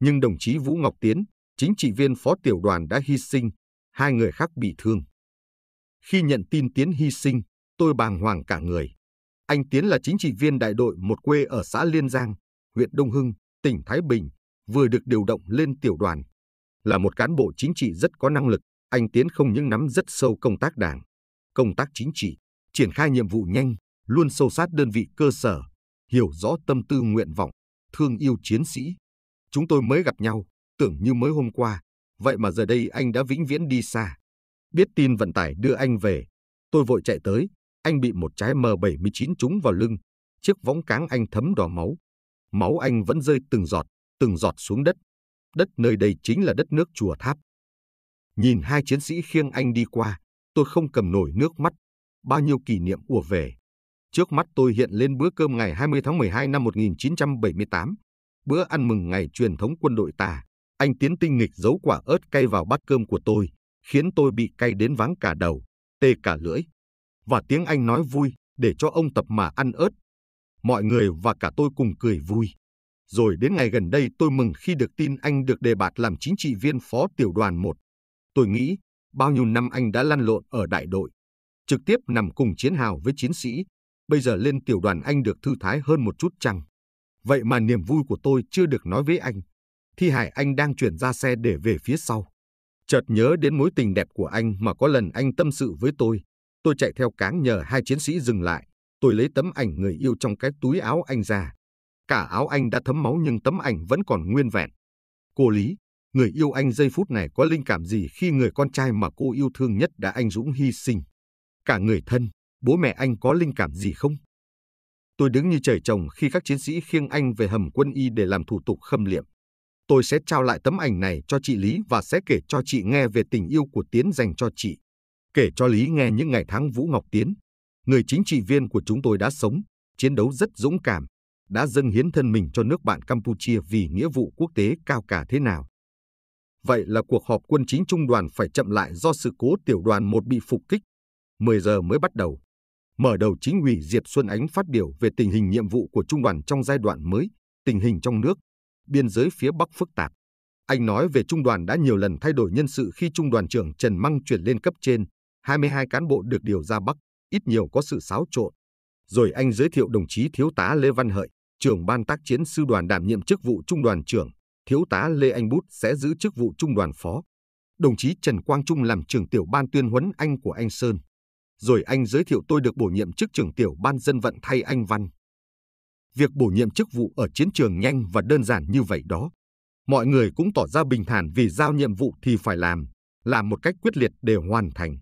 Nhưng đồng chí Vũ Ngọc Tiến, chính trị viên phó tiểu đoàn đã hy sinh, hai người khác bị thương. Khi nhận tin Tiến hy sinh, tôi bàng hoàng cả người. Anh Tiến là chính trị viên đại đội một quê ở xã Liên Giang, huyện Đông Hưng, tỉnh Thái Bình, vừa được điều động lên tiểu đoàn. Là một cán bộ chính trị rất có năng lực, anh Tiến không những nắm rất sâu công tác đảng, công tác chính trị, triển khai nhiệm vụ nhanh, luôn sâu sát đơn vị cơ sở, hiểu rõ tâm tư nguyện vọng, thương yêu chiến sĩ. Chúng tôi mới gặp nhau, tưởng như mới hôm qua, vậy mà giờ đây anh đã vĩnh viễn đi xa. Biết tin vận tải đưa anh về, tôi vội chạy tới, anh bị một trái M79 trúng vào lưng, chiếc võng cáng anh thấm đỏ máu. Máu anh vẫn rơi từng giọt, từng giọt xuống đất đất nơi đây chính là đất nước chùa tháp. Nhìn hai chiến sĩ khiêng anh đi qua, tôi không cầm nổi nước mắt, bao nhiêu kỷ niệm ùa về. Trước mắt tôi hiện lên bữa cơm ngày 20 tháng 12 năm 1978, bữa ăn mừng ngày truyền thống quân đội ta. Anh Tiến tinh nghịch giấu quả ớt cay vào bát cơm của tôi, khiến tôi bị cay đến váng cả đầu, tê cả lưỡi. Và tiếng anh nói vui để cho ông tập mà ăn ớt. Mọi người và cả tôi cùng cười vui. Rồi đến ngày gần đây tôi mừng khi được tin anh được đề bạt làm chính trị viên phó tiểu đoàn 1. Tôi nghĩ, bao nhiêu năm anh đã lăn lộn ở đại đội, trực tiếp nằm cùng chiến hào với chiến sĩ, bây giờ lên tiểu đoàn anh được thư thái hơn một chút chăng? Vậy mà niềm vui của tôi chưa được nói với anh. Thi Hải anh đang chuyển ra xe để về phía sau. Chợt nhớ đến mối tình đẹp của anh mà có lần anh tâm sự với tôi. Tôi chạy theo cáng nhờ hai chiến sĩ dừng lại. Tôi lấy tấm ảnh người yêu trong cái túi áo anh ra cả áo anh đã thấm máu nhưng tấm ảnh vẫn còn nguyên vẹn. Cô Lý, người yêu anh giây phút này có linh cảm gì khi người con trai mà cô yêu thương nhất đã anh dũng hy sinh? Cả người thân, bố mẹ anh có linh cảm gì không? Tôi đứng như trời trồng khi các chiến sĩ khiêng anh về hầm quân y để làm thủ tục khâm liệm. Tôi sẽ trao lại tấm ảnh này cho chị Lý và sẽ kể cho chị nghe về tình yêu của Tiến dành cho chị. Kể cho Lý nghe những ngày tháng Vũ Ngọc Tiến, người chính trị viên của chúng tôi đã sống, chiến đấu rất dũng cảm, đã dâng hiến thân mình cho nước bạn Campuchia vì nghĩa vụ quốc tế cao cả thế nào. Vậy là cuộc họp quân chính trung đoàn phải chậm lại do sự cố tiểu đoàn một bị phục kích. 10 giờ mới bắt đầu. Mở đầu chính ủy Diệp Xuân Ánh phát biểu về tình hình nhiệm vụ của trung đoàn trong giai đoạn mới, tình hình trong nước, biên giới phía Bắc phức tạp. Anh nói về trung đoàn đã nhiều lần thay đổi nhân sự khi trung đoàn trưởng Trần Măng chuyển lên cấp trên, 22 cán bộ được điều ra Bắc, ít nhiều có sự xáo trộn. Rồi anh giới thiệu đồng chí thiếu tá Lê Văn Hợi, trưởng ban tác chiến sư đoàn đảm nhiệm chức vụ trung đoàn trưởng, thiếu tá Lê Anh Bút sẽ giữ chức vụ trung đoàn phó. Đồng chí Trần Quang Trung làm trưởng tiểu ban tuyên huấn anh của anh Sơn. Rồi anh giới thiệu tôi được bổ nhiệm chức trưởng tiểu ban dân vận thay anh Văn. Việc bổ nhiệm chức vụ ở chiến trường nhanh và đơn giản như vậy đó. Mọi người cũng tỏ ra bình thản vì giao nhiệm vụ thì phải làm, làm một cách quyết liệt để hoàn thành.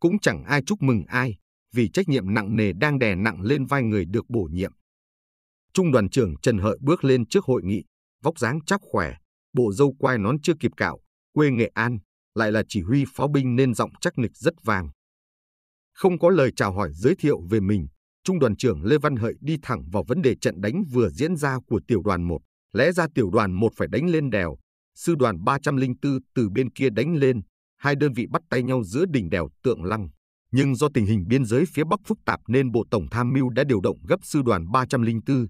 Cũng chẳng ai chúc mừng ai, vì trách nhiệm nặng nề đang đè nặng lên vai người được bổ nhiệm. Trung đoàn trưởng Trần Hợi bước lên trước hội nghị, vóc dáng chắc khỏe, bộ dâu quai nón chưa kịp cạo, quê Nghệ An, lại là chỉ huy pháo binh nên giọng chắc nịch rất vàng. Không có lời chào hỏi giới thiệu về mình, Trung đoàn trưởng Lê Văn Hợi đi thẳng vào vấn đề trận đánh vừa diễn ra của tiểu đoàn 1. Lẽ ra tiểu đoàn 1 phải đánh lên đèo, sư đoàn 304 từ bên kia đánh lên, hai đơn vị bắt tay nhau giữa đỉnh đèo Tượng Lăng. Nhưng do tình hình biên giới phía Bắc phức tạp nên Bộ Tổng Tham mưu đã điều động gấp sư đoàn 304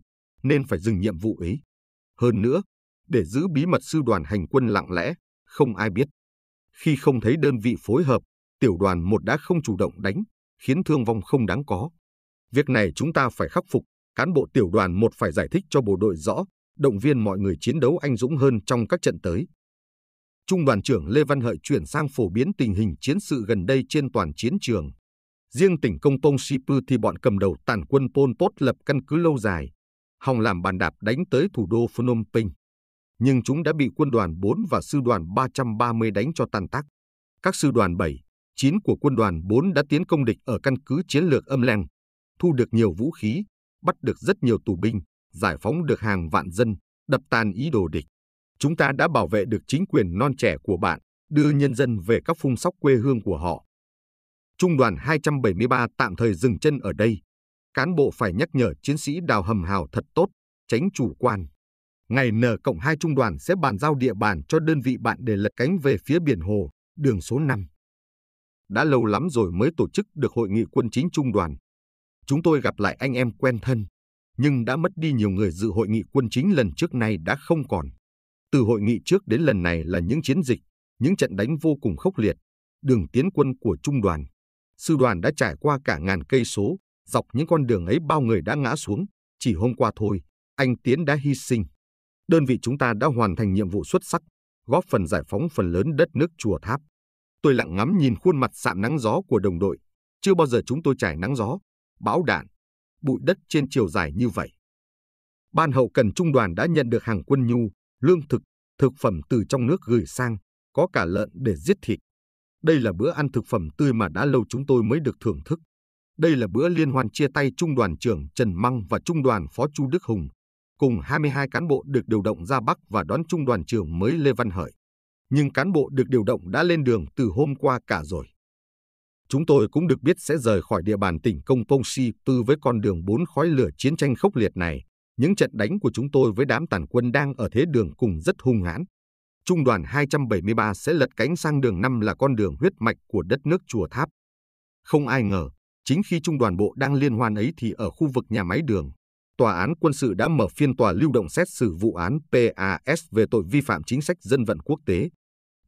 nên phải dừng nhiệm vụ ấy. Hơn nữa, để giữ bí mật sư đoàn hành quân lặng lẽ, không ai biết. Khi không thấy đơn vị phối hợp, tiểu đoàn một đã không chủ động đánh, khiến thương vong không đáng có. Việc này chúng ta phải khắc phục, cán bộ tiểu đoàn một phải giải thích cho bộ đội rõ, động viên mọi người chiến đấu anh dũng hơn trong các trận tới. Trung đoàn trưởng Lê Văn Hợi chuyển sang phổ biến tình hình chiến sự gần đây trên toàn chiến trường. Riêng tỉnh Công Pong Sipu thì bọn cầm đầu tàn quân Pol Pot lập căn cứ lâu dài, hòng làm bàn đạp đánh tới thủ đô Phnom Penh. Nhưng chúng đã bị quân đoàn 4 và sư đoàn 330 đánh cho tan tác. Các sư đoàn 7, 9 của quân đoàn 4 đã tiến công địch ở căn cứ chiến lược âm len, thu được nhiều vũ khí, bắt được rất nhiều tù binh, giải phóng được hàng vạn dân, đập tan ý đồ địch. Chúng ta đã bảo vệ được chính quyền non trẻ của bạn, đưa nhân dân về các phung sóc quê hương của họ. Trung đoàn 273 tạm thời dừng chân ở đây, cán bộ phải nhắc nhở chiến sĩ đào hầm hào thật tốt, tránh chủ quan. Ngày N cộng 2 trung đoàn sẽ bàn giao địa bàn cho đơn vị bạn để lật cánh về phía biển hồ, đường số 5. Đã lâu lắm rồi mới tổ chức được hội nghị quân chính trung đoàn. Chúng tôi gặp lại anh em quen thân, nhưng đã mất đi nhiều người dự hội nghị quân chính lần trước này đã không còn. Từ hội nghị trước đến lần này là những chiến dịch, những trận đánh vô cùng khốc liệt, đường tiến quân của trung đoàn. Sư đoàn đã trải qua cả ngàn cây số, Dọc những con đường ấy bao người đã ngã xuống, chỉ hôm qua thôi, anh Tiến đã hy sinh. Đơn vị chúng ta đã hoàn thành nhiệm vụ xuất sắc, góp phần giải phóng phần lớn đất nước chùa tháp. Tôi lặng ngắm nhìn khuôn mặt sạm nắng gió của đồng đội. Chưa bao giờ chúng tôi trải nắng gió, bão đạn, bụi đất trên chiều dài như vậy. Ban hậu cần trung đoàn đã nhận được hàng quân nhu, lương thực, thực phẩm từ trong nước gửi sang, có cả lợn để giết thịt. Đây là bữa ăn thực phẩm tươi mà đã lâu chúng tôi mới được thưởng thức. Đây là bữa liên hoan chia tay Trung đoàn trưởng Trần Măng và Trung đoàn Phó Chu Đức Hùng, cùng 22 cán bộ được điều động ra Bắc và đón Trung đoàn trưởng mới Lê Văn Hợi. Nhưng cán bộ được điều động đã lên đường từ hôm qua cả rồi. Chúng tôi cũng được biết sẽ rời khỏi địa bàn tỉnh Công Pông Si tư với con đường bốn khói lửa chiến tranh khốc liệt này. Những trận đánh của chúng tôi với đám tàn quân đang ở thế đường cùng rất hung hãn. Trung đoàn 273 sẽ lật cánh sang đường 5 là con đường huyết mạch của đất nước Chùa Tháp. Không ai ngờ, Chính khi trung đoàn bộ đang liên hoan ấy thì ở khu vực nhà máy đường, tòa án quân sự đã mở phiên tòa lưu động xét xử vụ án PAS về tội vi phạm chính sách dân vận quốc tế.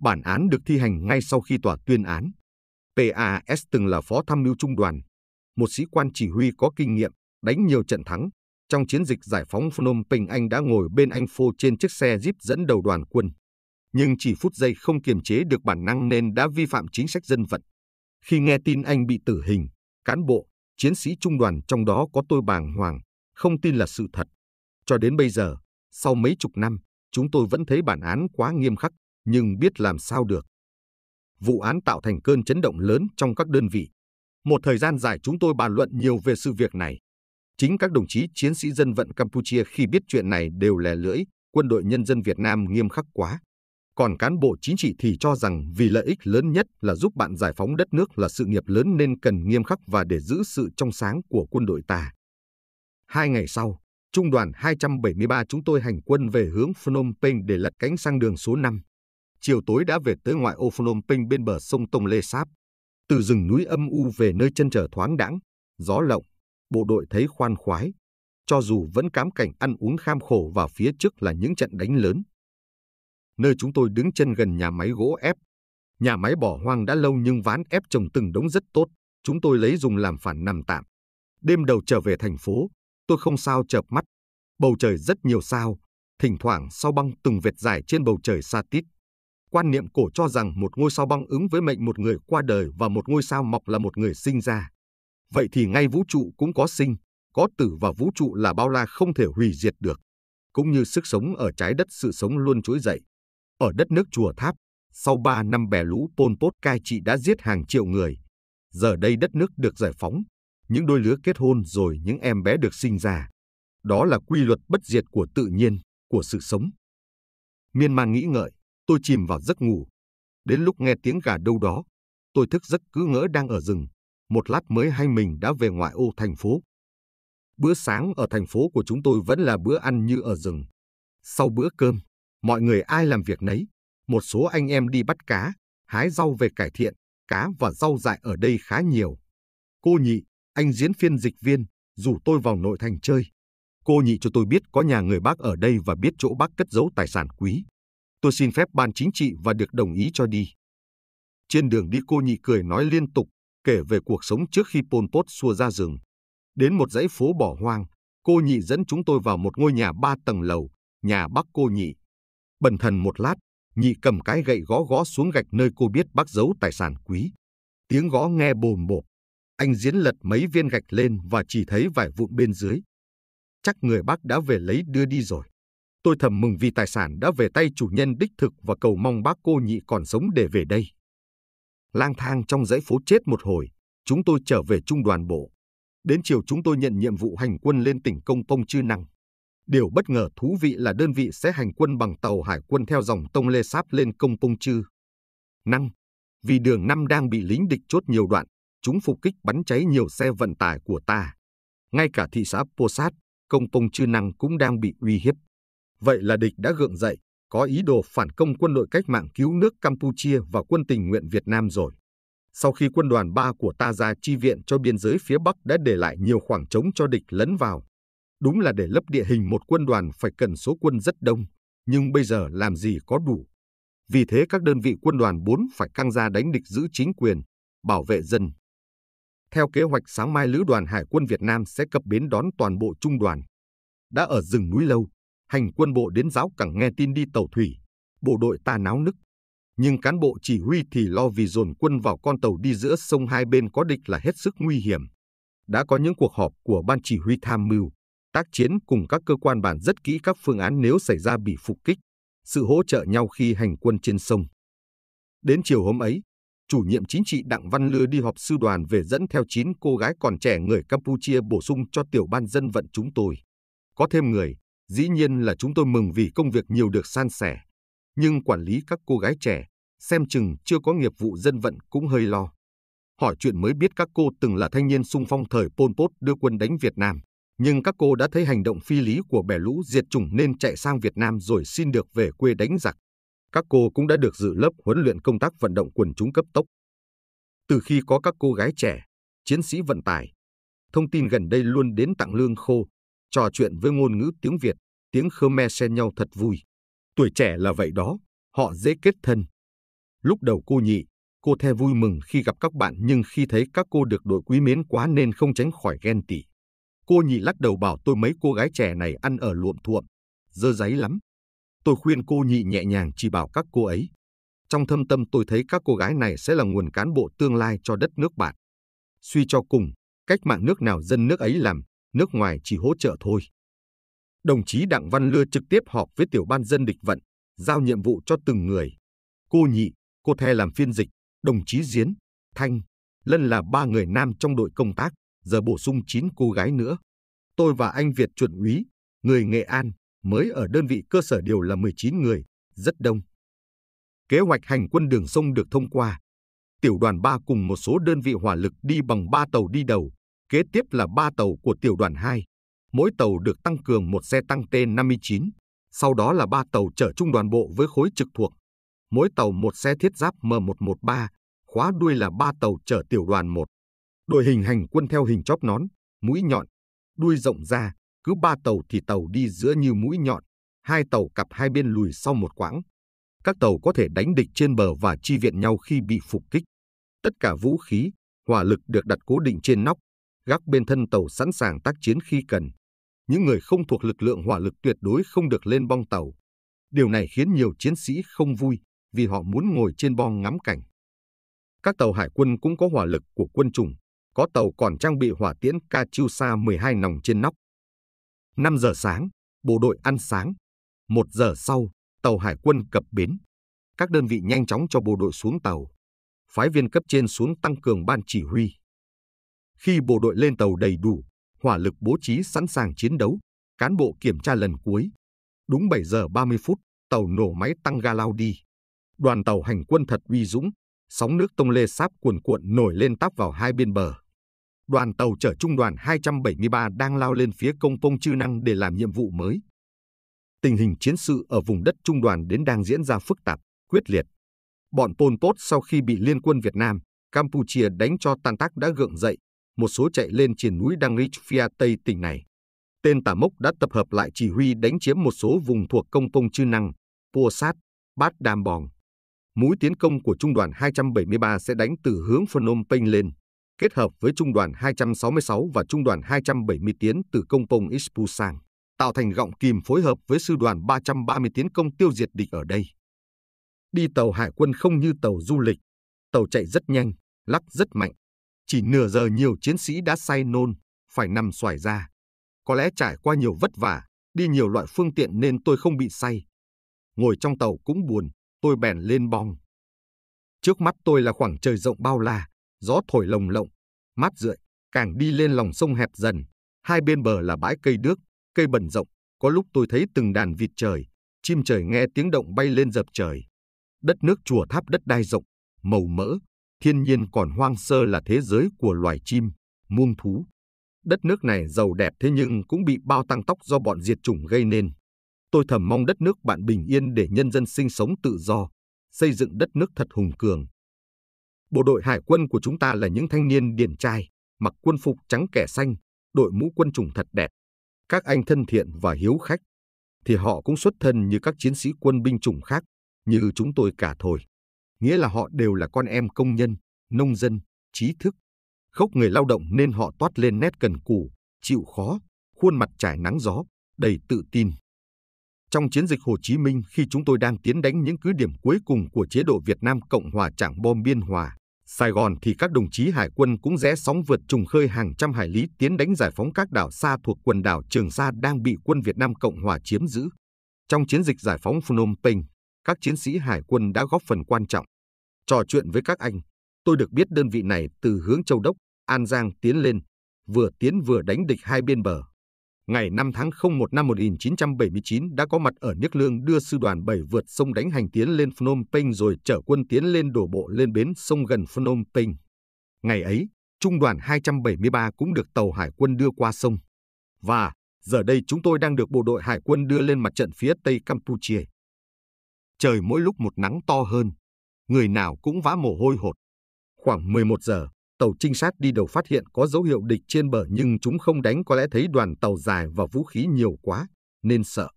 Bản án được thi hành ngay sau khi tòa tuyên án. PAS từng là phó tham mưu trung đoàn, một sĩ quan chỉ huy có kinh nghiệm, đánh nhiều trận thắng. Trong chiến dịch giải phóng Phnom Penh anh đã ngồi bên anh Phô trên chiếc xe Jeep dẫn đầu đoàn quân. Nhưng chỉ phút giây không kiềm chế được bản năng nên đã vi phạm chính sách dân vận. Khi nghe tin anh bị tử hình, cán bộ, chiến sĩ trung đoàn trong đó có tôi bàng hoàng, không tin là sự thật. Cho đến bây giờ, sau mấy chục năm, chúng tôi vẫn thấy bản án quá nghiêm khắc, nhưng biết làm sao được. Vụ án tạo thành cơn chấn động lớn trong các đơn vị. Một thời gian dài chúng tôi bàn luận nhiều về sự việc này. Chính các đồng chí chiến sĩ dân vận Campuchia khi biết chuyện này đều lè lưỡi, quân đội nhân dân Việt Nam nghiêm khắc quá còn cán bộ chính trị thì cho rằng vì lợi ích lớn nhất là giúp bạn giải phóng đất nước là sự nghiệp lớn nên cần nghiêm khắc và để giữ sự trong sáng của quân đội ta. Hai ngày sau, Trung đoàn 273 chúng tôi hành quân về hướng Phnom Penh để lật cánh sang đường số 5. Chiều tối đã về tới ngoại ô Phnom Penh bên bờ sông Tông Lê Sáp. Từ rừng núi âm u về nơi chân trời thoáng đãng, gió lộng, bộ đội thấy khoan khoái. Cho dù vẫn cám cảnh ăn uống kham khổ và phía trước là những trận đánh lớn, nơi chúng tôi đứng chân gần nhà máy gỗ ép. Nhà máy bỏ hoang đã lâu nhưng ván ép trồng từng đống rất tốt, chúng tôi lấy dùng làm phản nằm tạm. Đêm đầu trở về thành phố, tôi không sao chợp mắt. Bầu trời rất nhiều sao, thỉnh thoảng sao băng từng vệt dài trên bầu trời xa tít. Quan niệm cổ cho rằng một ngôi sao băng ứng với mệnh một người qua đời và một ngôi sao mọc là một người sinh ra. Vậy thì ngay vũ trụ cũng có sinh, có tử và vũ trụ là bao la không thể hủy diệt được. Cũng như sức sống ở trái đất sự sống luôn chuỗi dậy. Ở đất nước Chùa Tháp, sau 3 năm bè lũ Pol Pot cai trị đã giết hàng triệu người. Giờ đây đất nước được giải phóng, những đôi lứa kết hôn rồi những em bé được sinh ra. Đó là quy luật bất diệt của tự nhiên, của sự sống. Miên man nghĩ ngợi, tôi chìm vào giấc ngủ. Đến lúc nghe tiếng gà đâu đó, tôi thức giấc cứ ngỡ đang ở rừng. Một lát mới hay mình đã về ngoại ô thành phố. Bữa sáng ở thành phố của chúng tôi vẫn là bữa ăn như ở rừng. Sau bữa cơm, Mọi người ai làm việc nấy, một số anh em đi bắt cá, hái rau về cải thiện, cá và rau dại ở đây khá nhiều. Cô nhị, anh diễn phiên dịch viên, rủ tôi vào nội thành chơi. Cô nhị cho tôi biết có nhà người bác ở đây và biết chỗ bác cất giấu tài sản quý. Tôi xin phép ban chính trị và được đồng ý cho đi. Trên đường đi cô nhị cười nói liên tục, kể về cuộc sống trước khi Pol Pot xua ra rừng. Đến một dãy phố bỏ hoang, cô nhị dẫn chúng tôi vào một ngôi nhà ba tầng lầu, nhà bác cô nhị. Bần thần một lát, nhị cầm cái gậy gõ gõ xuống gạch nơi cô biết bác giấu tài sản quý. Tiếng gõ nghe bồn bộp. Anh Diễn lật mấy viên gạch lên và chỉ thấy vài vụn bên dưới. Chắc người bác đã về lấy đưa đi rồi. Tôi thầm mừng vì tài sản đã về tay chủ nhân đích thực và cầu mong bác cô nhị còn sống để về đây. Lang thang trong dãy phố chết một hồi, chúng tôi trở về trung đoàn bộ. Đến chiều chúng tôi nhận nhiệm vụ hành quân lên tỉnh Công Pông Chư Năng. Điều bất ngờ thú vị là đơn vị sẽ hành quân bằng tàu hải quân theo dòng Tông Lê Sáp lên công Pông Chư. Năng, vì đường năm đang bị lính địch chốt nhiều đoạn, chúng phục kích bắn cháy nhiều xe vận tải của ta. Ngay cả thị xã Sát công Pông Chư Năng cũng đang bị uy hiếp. Vậy là địch đã gượng dậy, có ý đồ phản công quân đội cách mạng cứu nước Campuchia và quân tình nguyện Việt Nam rồi. Sau khi quân đoàn 3 của ta ra chi viện cho biên giới phía Bắc đã để lại nhiều khoảng trống cho địch lấn vào, Đúng là để lấp địa hình một quân đoàn phải cần số quân rất đông, nhưng bây giờ làm gì có đủ. Vì thế các đơn vị quân đoàn 4 phải căng ra đánh địch giữ chính quyền, bảo vệ dân. Theo kế hoạch sáng mai Lữ đoàn Hải quân Việt Nam sẽ cập bến đón toàn bộ trung đoàn. Đã ở rừng núi lâu, hành quân bộ đến giáo cẳng nghe tin đi tàu thủy, bộ đội ta náo nức. Nhưng cán bộ chỉ huy thì lo vì dồn quân vào con tàu đi giữa sông hai bên có địch là hết sức nguy hiểm. Đã có những cuộc họp của ban chỉ huy tham mưu, tác chiến cùng các cơ quan bản rất kỹ các phương án nếu xảy ra bị phục kích, sự hỗ trợ nhau khi hành quân trên sông. Đến chiều hôm ấy, chủ nhiệm chính trị Đặng Văn lư đi họp sư đoàn về dẫn theo 9 cô gái còn trẻ người Campuchia bổ sung cho tiểu ban dân vận chúng tôi. Có thêm người, dĩ nhiên là chúng tôi mừng vì công việc nhiều được san sẻ. Nhưng quản lý các cô gái trẻ, xem chừng chưa có nghiệp vụ dân vận cũng hơi lo. Hỏi chuyện mới biết các cô từng là thanh niên sung phong thời Pol Pot đưa quân đánh Việt Nam nhưng các cô đã thấy hành động phi lý của bè lũ diệt chủng nên chạy sang Việt Nam rồi xin được về quê đánh giặc. Các cô cũng đã được dự lớp huấn luyện công tác vận động quần chúng cấp tốc. Từ khi có các cô gái trẻ, chiến sĩ vận tải, thông tin gần đây luôn đến tặng lương khô, trò chuyện với ngôn ngữ tiếng Việt, tiếng Khmer xen nhau thật vui. Tuổi trẻ là vậy đó, họ dễ kết thân. Lúc đầu cô nhị, cô the vui mừng khi gặp các bạn nhưng khi thấy các cô được đội quý mến quá nên không tránh khỏi ghen tị. Cô nhị lắc đầu bảo tôi mấy cô gái trẻ này ăn ở luộm thuộm, dơ giấy lắm. Tôi khuyên cô nhị nhẹ nhàng chỉ bảo các cô ấy. Trong thâm tâm tôi thấy các cô gái này sẽ là nguồn cán bộ tương lai cho đất nước bạn. Suy cho cùng, cách mạng nước nào dân nước ấy làm, nước ngoài chỉ hỗ trợ thôi. Đồng chí Đặng Văn Lưa trực tiếp họp với tiểu ban dân địch vận, giao nhiệm vụ cho từng người. Cô nhị, cô the làm phiên dịch, đồng chí Diến, Thanh, Lân là ba người nam trong đội công tác giờ bổ sung 9 cô gái nữa. Tôi và anh Việt chuẩn úy, người Nghệ An, mới ở đơn vị cơ sở đều là 19 người, rất đông. Kế hoạch hành quân đường sông được thông qua. Tiểu đoàn 3 cùng một số đơn vị hỏa lực đi bằng 3 tàu đi đầu, kế tiếp là 3 tàu của tiểu đoàn 2. Mỗi tàu được tăng cường một xe tăng T-59, sau đó là 3 tàu chở trung đoàn bộ với khối trực thuộc. Mỗi tàu một xe thiết giáp M113, khóa đuôi là 3 tàu chở tiểu đoàn 1. Đội hình hành quân theo hình chóp nón, mũi nhọn, đuôi rộng ra, cứ ba tàu thì tàu đi giữa như mũi nhọn, hai tàu cặp hai bên lùi sau một quãng. Các tàu có thể đánh địch trên bờ và chi viện nhau khi bị phục kích. Tất cả vũ khí, hỏa lực được đặt cố định trên nóc, gác bên thân tàu sẵn sàng tác chiến khi cần. Những người không thuộc lực lượng hỏa lực tuyệt đối không được lên bong tàu. Điều này khiến nhiều chiến sĩ không vui vì họ muốn ngồi trên bong ngắm cảnh. Các tàu hải quân cũng có hỏa lực của quân chủng, có tàu còn trang bị hỏa tiễn Kachusa 12 nòng trên nóc. 5 giờ sáng, bộ đội ăn sáng. 1 giờ sau, tàu hải quân cập bến. Các đơn vị nhanh chóng cho bộ đội xuống tàu. Phái viên cấp trên xuống tăng cường ban chỉ huy. Khi bộ đội lên tàu đầy đủ, hỏa lực bố trí sẵn sàng chiến đấu, cán bộ kiểm tra lần cuối. Đúng 7 giờ 30 phút, tàu nổ máy tăng ga lao đi. Đoàn tàu hành quân thật uy dũng, sóng nước tông lê sáp cuồn cuộn nổi lên táp vào hai bên bờ đoàn tàu chở trung đoàn 273 đang lao lên phía công pông chư năng để làm nhiệm vụ mới. Tình hình chiến sự ở vùng đất trung đoàn đến đang diễn ra phức tạp, quyết liệt. Bọn Pol Pot sau khi bị Liên quân Việt Nam, Campuchia đánh cho tan tác đã gượng dậy, một số chạy lên trên núi Đăng Rich phía tây tỉnh này. Tên tà mốc đã tập hợp lại chỉ huy đánh chiếm một số vùng thuộc công pông chư năng, Pua Sát, Bát Đam Bòng. Mũi tiến công của trung đoàn 273 sẽ đánh từ hướng Phnom Penh lên, kết hợp với trung đoàn 266 và trung đoàn 270 tiến từ công pông Ispusang, tạo thành gọng kìm phối hợp với sư đoàn 330 tiến công tiêu diệt địch ở đây. Đi tàu hải quân không như tàu du lịch, tàu chạy rất nhanh, lắc rất mạnh. Chỉ nửa giờ nhiều chiến sĩ đã say nôn, phải nằm xoài ra. Có lẽ trải qua nhiều vất vả, đi nhiều loại phương tiện nên tôi không bị say. Ngồi trong tàu cũng buồn, tôi bèn lên bong. Trước mắt tôi là khoảng trời rộng bao la, gió thổi lồng lộng, mát rượi, càng đi lên lòng sông hẹp dần, hai bên bờ là bãi cây đước, cây bần rộng, có lúc tôi thấy từng đàn vịt trời, chim trời nghe tiếng động bay lên dập trời. Đất nước chùa tháp đất đai rộng, màu mỡ, thiên nhiên còn hoang sơ là thế giới của loài chim, muông thú. Đất nước này giàu đẹp thế nhưng cũng bị bao tăng tóc do bọn diệt chủng gây nên. Tôi thầm mong đất nước bạn bình yên để nhân dân sinh sống tự do, xây dựng đất nước thật hùng cường. Bộ đội hải quân của chúng ta là những thanh niên điển trai, mặc quân phục trắng kẻ xanh, đội mũ quân trùng thật đẹp. Các anh thân thiện và hiếu khách, thì họ cũng xuất thân như các chiến sĩ quân binh chủng khác, như chúng tôi cả thôi. Nghĩa là họ đều là con em công nhân, nông dân, trí thức. Khốc người lao động nên họ toát lên nét cần cù, chịu khó, khuôn mặt trải nắng gió, đầy tự tin. Trong chiến dịch Hồ Chí Minh khi chúng tôi đang tiến đánh những cứ điểm cuối cùng của chế độ Việt Nam Cộng Hòa chẳng bom biên hòa, Sài Gòn thì các đồng chí hải quân cũng rẽ sóng vượt trùng khơi hàng trăm hải lý tiến đánh giải phóng các đảo xa thuộc quần đảo Trường Sa đang bị quân Việt Nam Cộng Hòa chiếm giữ. Trong chiến dịch giải phóng Phnom Penh, các chiến sĩ hải quân đã góp phần quan trọng. Trò chuyện với các anh, tôi được biết đơn vị này từ hướng Châu Đốc, An Giang tiến lên, vừa tiến vừa đánh địch hai bên bờ ngày 5 tháng 01 năm 1979 đã có mặt ở Niếc Lương đưa sư đoàn 7 vượt sông đánh hành tiến lên Phnom Penh rồi chở quân tiến lên đổ bộ lên bến sông gần Phnom Penh. Ngày ấy, trung đoàn 273 cũng được tàu hải quân đưa qua sông. Và giờ đây chúng tôi đang được bộ đội hải quân đưa lên mặt trận phía tây Campuchia. Trời mỗi lúc một nắng to hơn, người nào cũng vã mồ hôi hột. Khoảng 11 giờ, tàu trinh sát đi đầu phát hiện có dấu hiệu địch trên bờ nhưng chúng không đánh có lẽ thấy đoàn tàu dài và vũ khí nhiều quá, nên sợ.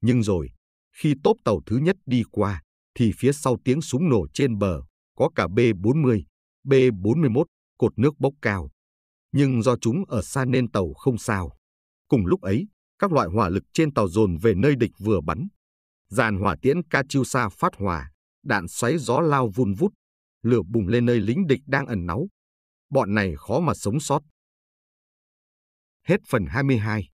Nhưng rồi, khi tốp tàu thứ nhất đi qua, thì phía sau tiếng súng nổ trên bờ, có cả B-40, B-41, cột nước bốc cao. Nhưng do chúng ở xa nên tàu không sao. Cùng lúc ấy, các loại hỏa lực trên tàu dồn về nơi địch vừa bắn. Dàn hỏa tiễn Katyusha phát hỏa, đạn xoáy gió lao vun vút, lửa bùng lên nơi lính địch đang ẩn náu, bọn này khó mà sống sót. Hết phần 22